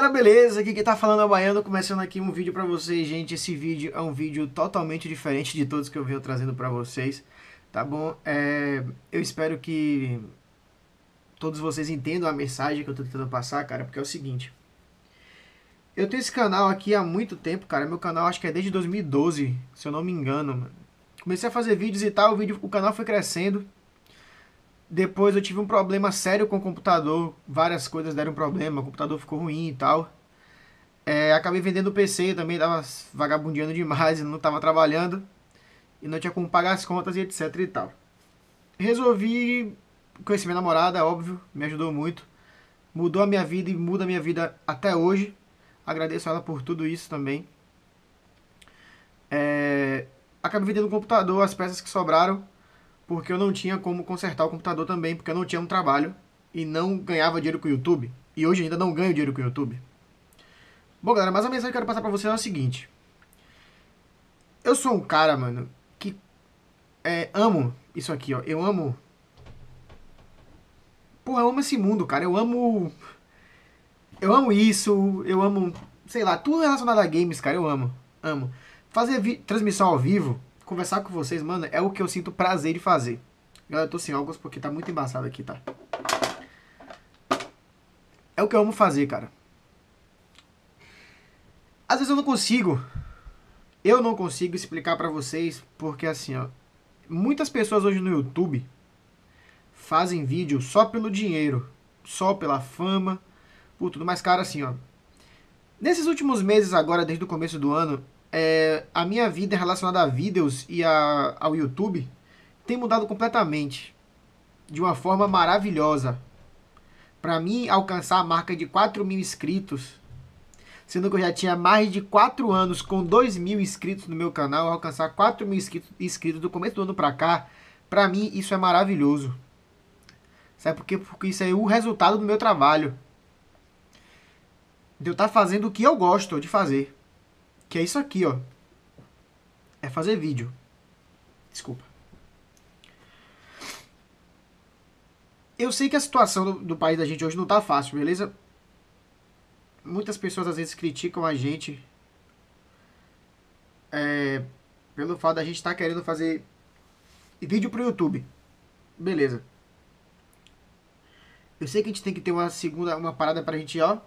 galera, beleza? Aqui que tá falando é o Baiano, começando aqui um vídeo pra vocês, gente. Esse vídeo é um vídeo totalmente diferente de todos que eu venho trazendo pra vocês, tá bom? É, eu espero que todos vocês entendam a mensagem que eu tô tentando passar, cara, porque é o seguinte. Eu tenho esse canal aqui há muito tempo, cara. Meu canal acho que é desde 2012, se eu não me engano, Comecei a fazer vídeos e tal, o, vídeo, o canal foi crescendo. Depois eu tive um problema sério com o computador, várias coisas deram problema, o computador ficou ruim e tal. É, acabei vendendo o PC também, tava vagabundeando demais, e não tava trabalhando e não tinha como pagar as contas e etc e tal. Resolvi conhecer minha namorada, óbvio, me ajudou muito. Mudou a minha vida e muda a minha vida até hoje. Agradeço a ela por tudo isso também. É, acabei vendendo o computador, as peças que sobraram porque eu não tinha como consertar o computador também, porque eu não tinha um trabalho e não ganhava dinheiro com o YouTube. E hoje ainda não ganho dinheiro com o YouTube. Bom, galera, mas a mensagem que eu quero passar pra vocês é a seguinte. Eu sou um cara, mano, que é, amo isso aqui, ó. Eu amo. Porra, eu amo esse mundo, cara. Eu amo. Eu amo isso, eu amo. Sei lá, tudo relacionado a games, cara, eu amo. Amo. Fazer transmissão ao vivo conversar com vocês, mano, é o que eu sinto prazer de fazer. Galera, eu tô sem óculos porque tá muito embaçado aqui, tá? É o que eu amo fazer, cara. Às vezes eu não consigo. Eu não consigo explicar para vocês porque assim, ó, muitas pessoas hoje no YouTube fazem vídeo só pelo dinheiro, só pela fama, por tudo mais cara assim, ó. Nesses últimos meses agora, desde o começo do ano, é, a minha vida relacionada a vídeos e a, ao YouTube tem mudado completamente. De uma forma maravilhosa. Para mim, alcançar a marca de 4 mil inscritos, sendo que eu já tinha mais de 4 anos com 2 mil inscritos no meu canal, alcançar 4 mil inscritos, do começo do ano para cá, para mim isso é maravilhoso. Sabe por quê? Porque isso é o resultado do meu trabalho. De eu estar tá fazendo o que eu gosto de fazer. Que é isso aqui, ó. É fazer vídeo. Desculpa. Eu sei que a situação do, do país da gente hoje não tá fácil, beleza? Muitas pessoas às vezes criticam a gente é, pelo fato da gente estar tá querendo fazer vídeo pro YouTube. Beleza. Eu sei que a gente tem que ter uma segunda, uma parada pra gente, ó,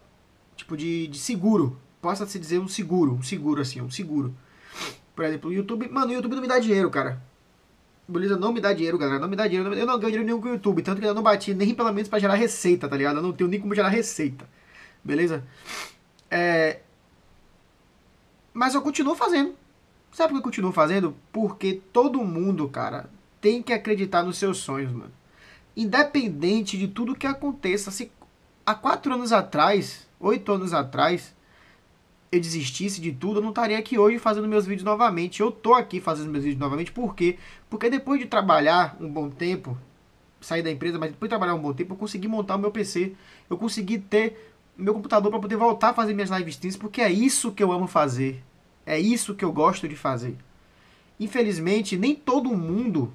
tipo de, de seguro possa se dizer um seguro, um seguro assim, um seguro. Por exemplo, o YouTube, mano, o YouTube não me dá dinheiro, cara. Beleza, não me dá dinheiro, galera, não me dá dinheiro. Não me... Eu não ganho dinheiro nenhum com o YouTube, tanto que eu não bati nem pelo menos pra gerar receita, tá ligado? Eu não tenho nem como gerar receita, beleza? É... Mas eu continuo fazendo. Sabe por que eu continuo fazendo? Porque todo mundo, cara, tem que acreditar nos seus sonhos, mano. Independente de tudo que aconteça. Se há quatro anos atrás, oito anos atrás, eu desistisse de tudo, eu não estaria aqui hoje fazendo meus vídeos novamente. Eu tô aqui fazendo meus vídeos novamente, por quê? Porque depois de trabalhar um bom tempo, sair da empresa, mas depois de trabalhar um bom tempo, eu consegui montar o meu PC. Eu consegui ter meu computador para poder voltar a fazer minhas live streams, porque é isso que eu amo fazer. É isso que eu gosto de fazer. Infelizmente, nem todo mundo,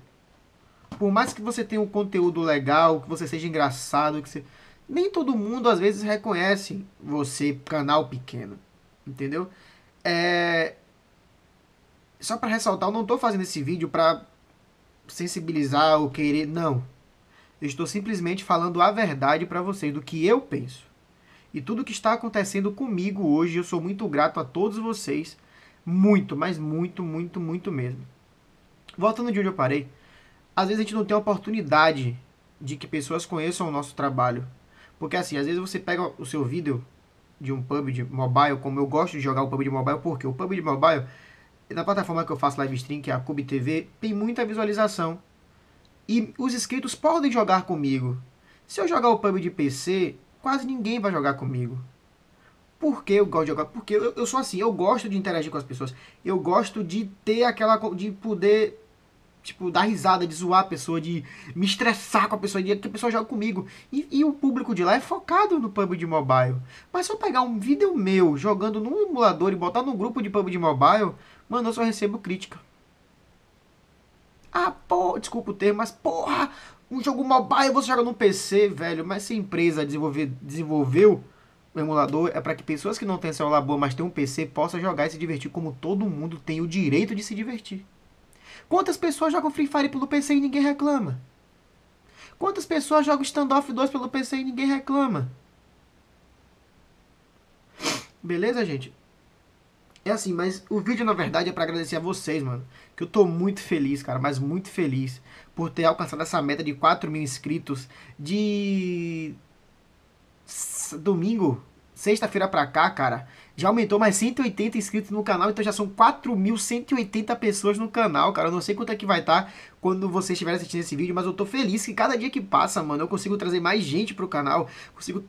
por mais que você tenha um conteúdo legal, que você seja engraçado, que você... nem todo mundo às vezes reconhece você, canal pequeno entendeu? É... Só para ressaltar, eu não estou fazendo esse vídeo para sensibilizar ou querer, não. Eu estou simplesmente falando a verdade para vocês, do que eu penso. E tudo que está acontecendo comigo hoje, eu sou muito grato a todos vocês. Muito, mas muito, muito, muito mesmo. Voltando de onde eu parei, às vezes a gente não tem a oportunidade de que pessoas conheçam o nosso trabalho. Porque assim, às vezes você pega o seu vídeo de um pub de mobile, como eu gosto de jogar o pub de mobile, porque o pub de mobile, na plataforma que eu faço live stream, que é a Cube TV, tem muita visualização. E os inscritos podem jogar comigo. Se eu jogar o pub de PC, quase ninguém vai jogar comigo. Por que eu gosto de jogar? Porque eu, eu sou assim, eu gosto de interagir com as pessoas. Eu gosto de ter aquela. de poder tipo, dar risada, de zoar a pessoa, de me estressar com a pessoa, de que a pessoa joga comigo. E, e o público de lá é focado no PUBG Mobile. Mas se eu pegar um vídeo meu jogando num emulador e botar num grupo de PUBG Mobile, mano, eu só recebo crítica. Ah, pô, desculpa o termo, mas porra, um jogo mobile você joga no PC, velho. Mas se a empresa desenvolver, desenvolveu o emulador, é para que pessoas que não têm celular boa, mas têm um PC, possam jogar e se divertir como todo mundo tem o direito de se divertir. Quantas pessoas jogam Free Fire pelo PC e ninguém reclama? Quantas pessoas jogam Standoff 2 pelo PC e ninguém reclama? Beleza, gente? É assim, mas o vídeo na verdade é para agradecer a vocês, mano. Que eu tô muito feliz, cara, mas muito feliz por ter alcançado essa meta de 4 mil inscritos de. domingo, sexta-feira pra cá, cara já aumentou mais 180 inscritos no canal, então já são 4.180 pessoas no canal, cara. Eu não sei quanto é que vai estar tá quando vocês estiverem assistindo esse vídeo, mas eu tô feliz que cada dia que passa, mano, eu consigo trazer mais gente pro canal, consigo,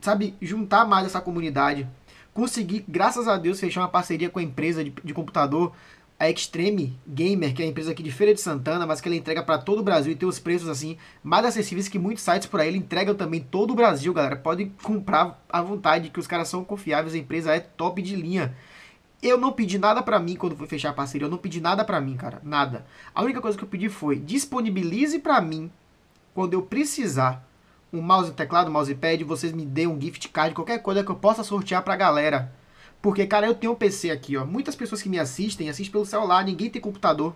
sabe, juntar mais essa comunidade. Consegui, graças a Deus, fechar uma parceria com a empresa de, de computador a Extreme Gamer, que é a empresa aqui de Feira de Santana, mas que ela entrega para todo o Brasil e tem os preços assim mais acessíveis que muitos sites por aí ele entregam também todo o Brasil, galera. Pode comprar à vontade, que os caras são confiáveis, a empresa é top de linha. Eu não pedi nada para mim quando fui fechar a parceria, eu não pedi nada para mim, cara, nada. A única coisa que eu pedi foi: disponibilize para mim quando eu precisar um mouse, um teclado, um mousepad, vocês me deem um gift card, qualquer coisa que eu possa sortear pra galera. Porque, cara, eu tenho um PC aqui, ó. Muitas pessoas que me assistem assistem pelo celular, ninguém tem computador.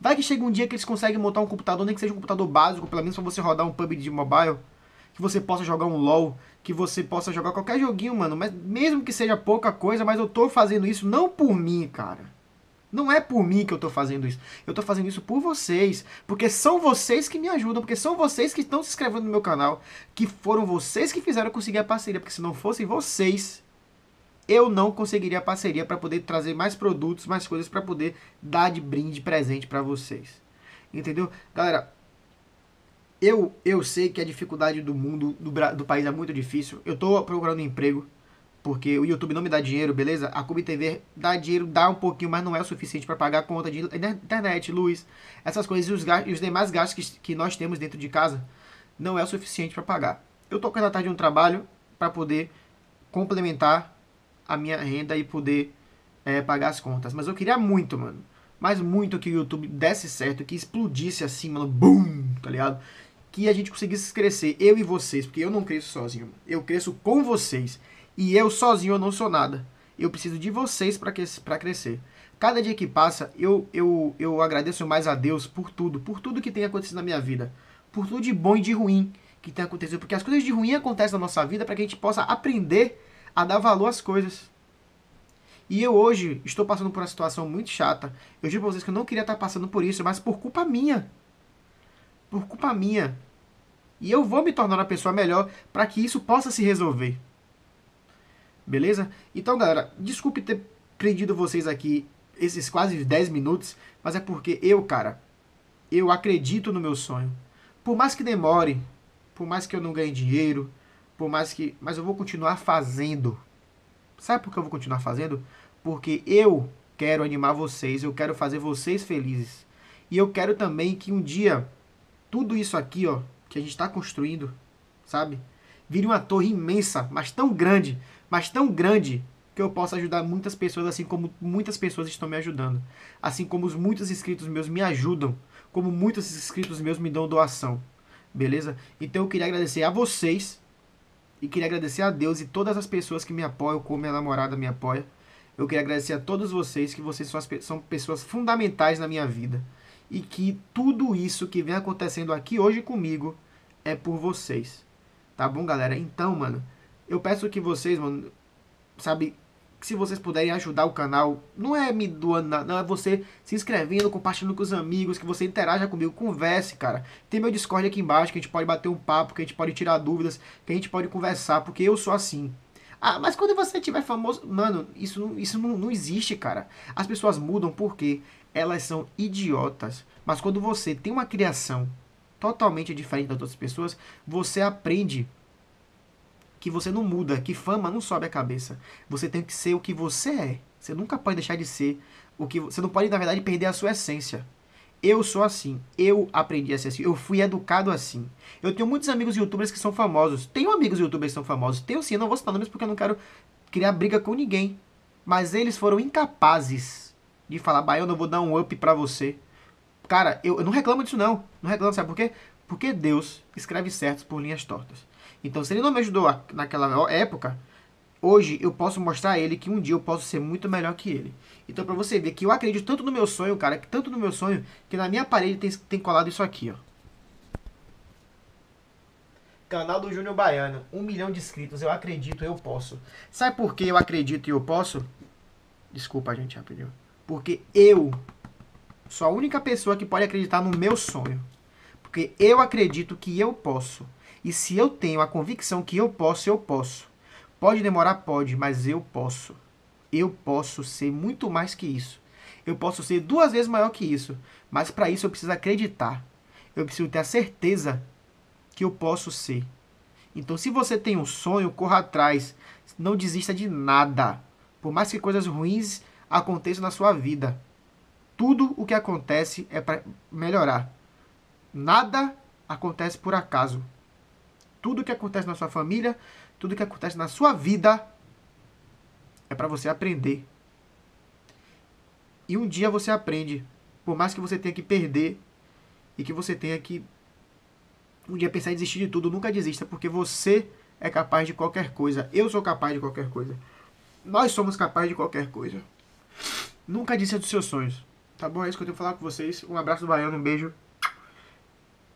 Vai que chega um dia que eles conseguem montar um computador, nem que seja um computador básico, pelo menos pra você rodar um PUBG de mobile, que você possa jogar um LoL, que você possa jogar qualquer joguinho, mano. Mas mesmo que seja pouca coisa, mas eu tô fazendo isso não por mim, cara. Não é por mim que eu tô fazendo isso. Eu tô fazendo isso por vocês. Porque são vocês que me ajudam. Porque são vocês que estão se inscrevendo no meu canal. Que foram vocês que fizeram conseguir a parceria. Porque se não fossem vocês, eu não conseguiria a parceria para poder trazer mais produtos, mais coisas para poder dar de brinde presente para vocês. Entendeu? Galera, eu, eu sei que a dificuldade do mundo, do, do país é muito difícil. Eu estou procurando emprego, porque o YouTube não me dá dinheiro, beleza? A Cube TV dá dinheiro, dá um pouquinho, mas não é o suficiente para pagar a conta de internet, luz, essas coisas e os, gastos, e os demais gastos que, que nós temos dentro de casa. Não é o suficiente para pagar. Eu estou correndo atrás de um trabalho para poder complementar a minha renda e poder é, pagar as contas. Mas eu queria muito, mano. Mas muito que o YouTube desse certo, que explodisse assim, mano, boom, tá ligado? Que a gente conseguisse crescer, eu e vocês, porque eu não cresço sozinho, mano. eu cresço com vocês. E eu sozinho eu não sou nada. Eu preciso de vocês para crescer. Cada dia que passa, eu, eu, eu agradeço mais a Deus por tudo, por tudo que tem acontecido na minha vida, por tudo de bom e de ruim que tem acontecido, porque as coisas de ruim acontecem na nossa vida para que a gente possa aprender a dar valor às coisas. E eu hoje estou passando por uma situação muito chata. Eu digo pra vocês que eu não queria estar passando por isso, mas por culpa minha. Por culpa minha. E eu vou me tornar uma pessoa melhor para que isso possa se resolver. Beleza? Então, galera, desculpe ter prendido vocês aqui esses quase 10 minutos, mas é porque eu, cara, eu acredito no meu sonho. Por mais que demore, por mais que eu não ganhe dinheiro, por mais que. Mas eu vou continuar fazendo. Sabe por que eu vou continuar fazendo? Porque eu quero animar vocês, eu quero fazer vocês felizes. E eu quero também que um dia tudo isso aqui, ó, que a gente está construindo, sabe? Vire uma torre imensa, mas tão grande, mas tão grande que eu possa ajudar muitas pessoas, assim como muitas pessoas estão me ajudando. Assim como os muitos inscritos meus me ajudam, como muitos inscritos meus me dão doação. Beleza? Então eu queria agradecer a vocês e queria agradecer a Deus e todas as pessoas que me apoiam, como minha namorada me apoia. Eu queria agradecer a todos vocês, que vocês são, as, são pessoas fundamentais na minha vida. E que tudo isso que vem acontecendo aqui hoje comigo é por vocês. Tá bom, galera? Então, mano, eu peço que vocês, mano, sabe, se vocês puderem ajudar o canal, não é me doando nada, não, é você se inscrevendo, compartilhando com os amigos, que você interaja comigo, converse, cara. Tem meu Discord aqui embaixo, que a gente pode bater um papo, que a gente pode tirar dúvidas, que a gente pode conversar, porque eu sou assim. Ah, mas quando você tiver famoso. Mano, isso, não, isso não, não existe, cara. As pessoas mudam porque elas são idiotas. Mas quando você tem uma criação totalmente diferente das outras pessoas, você aprende que você não muda, que fama não sobe a cabeça. Você tem que ser o que você é. Você nunca pode deixar de ser o que você não pode na verdade perder a sua essência. Eu sou assim, eu aprendi a ser assim, eu fui educado assim. Eu tenho muitos amigos youtubers que são famosos. Tenho amigos youtubers que são famosos, tenho sim, eu não vou citar nomes porque eu não quero criar briga com ninguém. Mas eles foram incapazes de falar, bah, eu não vou dar um up pra você. Cara, eu, eu não reclamo disso não. Não reclamo, sabe por quê? Porque Deus escreve certos por linhas tortas. Então, se ele não me ajudou naquela época, hoje eu posso mostrar a ele que um dia eu posso ser muito melhor que ele. Então, para você ver que eu acredito tanto no meu sonho, cara, que tanto no meu sonho, que na minha parede tem, tem colado isso aqui, ó. Canal do Júnior Baiano, um milhão de inscritos, eu acredito, eu posso. Sabe por que eu acredito e eu posso? Desculpa, gente, rapidinho. Porque eu sou a única pessoa que pode acreditar no meu sonho. Porque eu acredito que eu posso. E se eu tenho a convicção que eu posso, eu posso. Pode demorar, pode, mas eu posso. Eu posso ser muito mais que isso. Eu posso ser duas vezes maior que isso. Mas para isso eu preciso acreditar. Eu preciso ter a certeza que eu posso ser. Então, se você tem um sonho, corra atrás. Não desista de nada. Por mais que coisas ruins aconteçam na sua vida, tudo o que acontece é para melhorar. Nada acontece por acaso. Tudo que acontece na sua família, tudo que acontece na sua vida é para você aprender. E um dia você aprende, por mais que você tenha que perder e que você tenha que um dia pensar em desistir de tudo, nunca desista, porque você é capaz de qualquer coisa. Eu sou capaz de qualquer coisa. Nós somos capazes de qualquer coisa. Nunca desista dos seus sonhos. Tá bom? É isso que eu tenho que falar com vocês. Um abraço do Baiano, um beijo.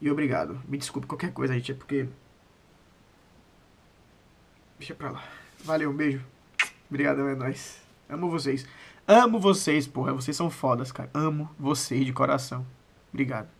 E obrigado. Me desculpe qualquer coisa, gente, é porque Deixa pra lá. Valeu, um beijo. Obrigadão, é nóis. Amo vocês. Amo vocês, porra. Vocês são fodas, cara. Amo vocês de coração. Obrigado.